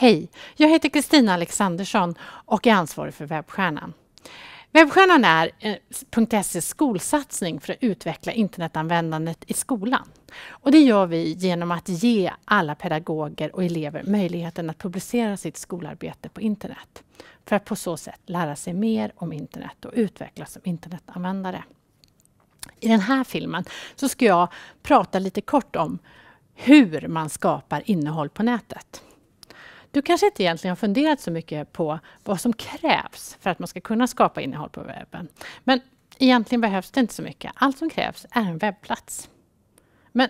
Hej, jag heter Kristina Alexandersson och är ansvarig för Webbstjärnan. Webbstjärnan är eh, .se skolsatsning för att utveckla internetanvändandet i skolan. Och det gör vi genom att ge alla pedagoger och elever möjligheten att publicera sitt skolarbete på internet. För att på så sätt lära sig mer om internet och utvecklas som internetanvändare. I den här filmen så ska jag prata lite kort om hur man skapar innehåll på nätet. Du kanske inte egentligen har funderat så mycket på vad som krävs för att man ska kunna skapa innehåll på webben. Men egentligen behövs det inte så mycket. Allt som krävs är en webbplats. Men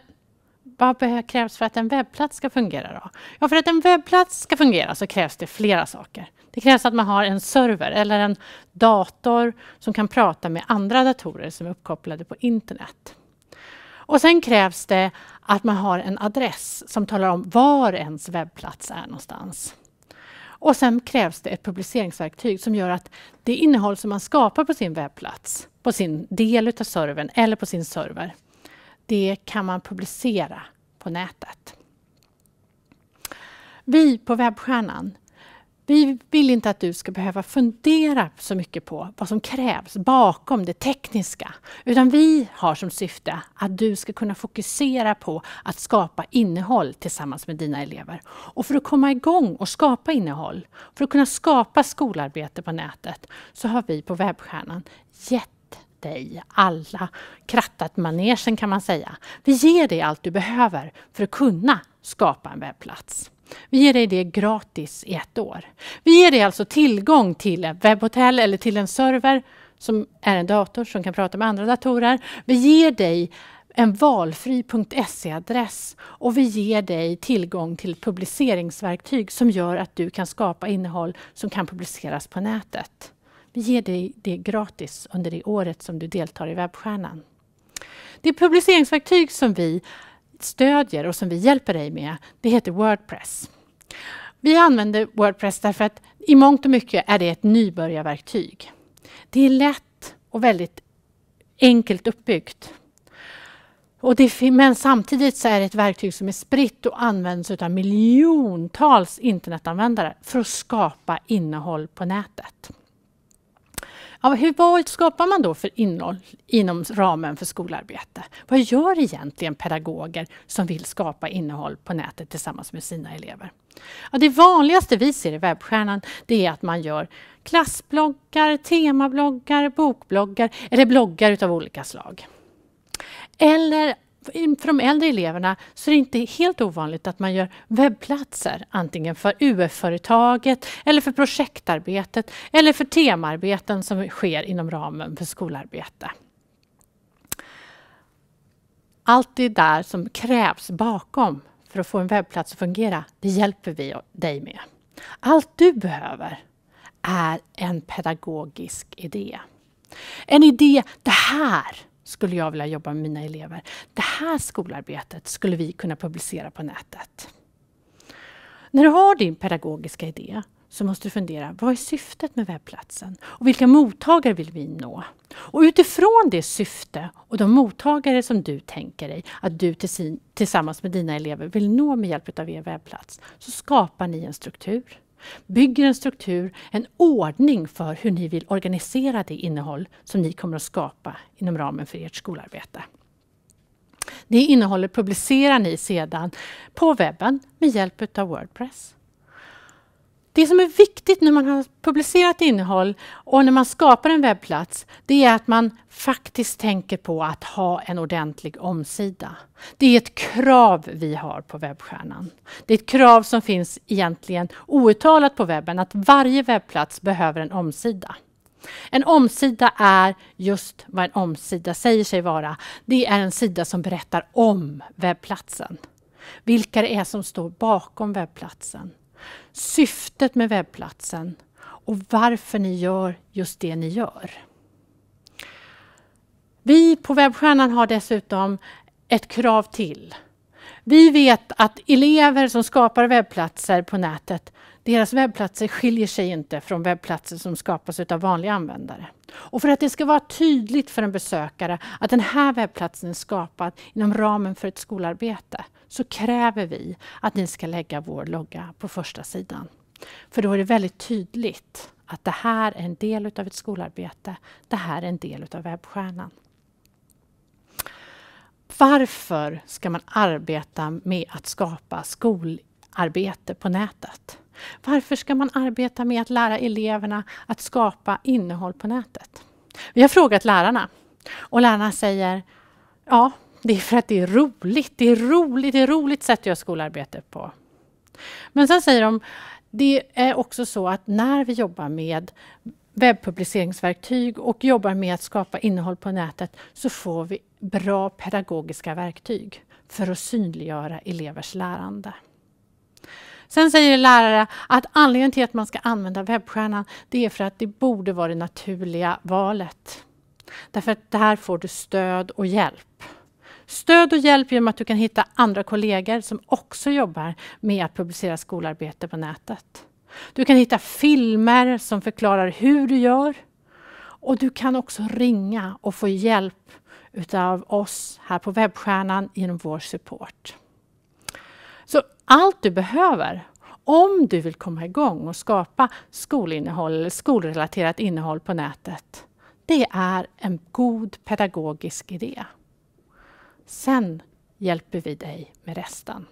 vad krävs för att en webbplats ska fungera då? Ja, för att en webbplats ska fungera så krävs det flera saker. Det krävs att man har en server eller en dator som kan prata med andra datorer som är uppkopplade på internet. Och sen krävs det att man har en adress som talar om var ens webbplats är någonstans. Och sen krävs det ett publiceringsverktyg som gör att det innehåll som man skapar på sin webbplats, på sin del av servern eller på sin server, det kan man publicera på nätet. Vi på Webbstjärnan, vi vill inte att du ska behöva fundera så mycket på vad som krävs bakom det tekniska. Utan vi har som syfte att du ska kunna fokusera på att skapa innehåll tillsammans med dina elever. Och för att komma igång och skapa innehåll, för att kunna skapa skolarbete på nätet, så har vi på Webbstjärnan gett dig alla krattat manegen kan man säga. Vi ger dig allt du behöver för att kunna skapa en webbplats. Vi ger dig det gratis i ett år. Vi ger dig alltså tillgång till ett webbhotell eller till en server som är en dator som kan prata med andra datorer. Vi ger dig en valfri.se-adress och vi ger dig tillgång till ett publiceringsverktyg som gör att du kan skapa innehåll som kan publiceras på nätet. Vi ger dig det gratis under det året som du deltar i Webbstjärnan. Det publiceringsverktyg som vi stödjer och som vi hjälper dig med, det heter Wordpress. Vi använder Wordpress därför att i mångt och mycket är det ett nybörjarverktyg. Det är lätt och väldigt enkelt uppbyggt. Och det, men samtidigt så är det ett verktyg som är spritt och används av miljontals internetanvändare för att skapa innehåll på nätet. Ja, hur, vad skapar man då för innehåll inom ramen för skolarbete? Vad gör egentligen pedagoger som vill skapa innehåll på nätet tillsammans med sina elever? Ja, det vanligaste vi ser i webbstjärnan det är att man gör klassbloggar, temabloggar, bokbloggar eller bloggar utav olika slag. Eller för de äldre eleverna så är det inte helt ovanligt att man gör webbplatser, antingen för UF-företaget eller för projektarbetet eller för temarbeten som sker inom ramen för skolarbete. Allt det där som krävs bakom för att få en webbplats att fungera, det hjälper vi dig med. Allt du behöver är en pedagogisk idé. En idé, det här skulle jag vilja jobba med mina elever. Det här skolarbetet skulle vi kunna publicera på nätet. När du har din pedagogiska idé så måste du fundera, vad är syftet med webbplatsen? Och vilka mottagare vill vi nå? Och utifrån det syfte och de mottagare som du tänker dig att du tillsammans med dina elever vill nå med hjälp av er webbplats, så skapar ni en struktur. Bygger en struktur, en ordning för hur ni vill organisera det innehåll som ni kommer att skapa inom ramen för ert skolarbete. Det innehållet publicerar ni sedan på webben med hjälp av Wordpress. Det som är viktigt när man har publicerat innehåll och när man skapar en webbplats, det är att man faktiskt tänker på att ha en ordentlig omsida. Det är ett krav vi har på webbstjärnan. Det är ett krav som finns egentligen outtalat på webben, att varje webbplats behöver en omsida. En omsida är just vad en omsida säger sig vara. Det är en sida som berättar om webbplatsen. Vilka det är som står bakom webbplatsen syftet med webbplatsen och varför ni gör just det ni gör. Vi på Webbstjärnan har dessutom ett krav till. Vi vet att elever som skapar webbplatser på nätet, deras webbplatser skiljer sig inte från webbplatser som skapas av vanliga användare. Och för att det ska vara tydligt för en besökare att den här webbplatsen är skapad inom ramen för ett skolarbete, så kräver vi att ni ska lägga vår logga på första sidan. För då är det väldigt tydligt att det här är en del av ett skolarbete. Det här är en del av webbstjärnan. Varför ska man arbeta med att skapa skolarbete på nätet? Varför ska man arbeta med att lära eleverna att skapa innehåll på nätet? Vi har frågat lärarna och lärarna säger ja, det är för att det är roligt. Det är roligt, det är roligt sätt jag skolarbete på. Men sen säger de, det är också så att när vi jobbar med webbpubliceringsverktyg och jobbar med att skapa innehåll på nätet så får vi bra pedagogiska verktyg för att synliggöra elevers lärande. Sen säger lärare att anledningen till att man ska använda webbstjärnan det är för att det borde vara det naturliga valet. Därför att där får du stöd och hjälp. Stöd och hjälp genom att du kan hitta andra kollegor som också jobbar med att publicera skolarbete på nätet. Du kan hitta filmer som förklarar hur du gör. Och du kan också ringa och få hjälp utav oss här på webbstjärnan genom vår support. Så allt du behöver om du vill komma igång och skapa skolinnehåll, eller skolrelaterat innehåll på nätet, det är en god pedagogisk idé. Sen hjälper vi dig med resten.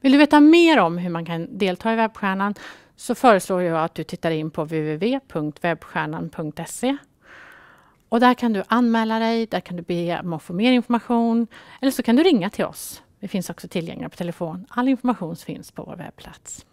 Vill du veta mer om hur man kan delta i Webbstjärnan så föreslår jag att du tittar in på www.webbstjärnan.se. Och där kan du anmäla dig, där kan du be om att få mer information eller så kan du ringa till oss. Vi finns också tillgängliga på telefon. All information finns på vår webbplats.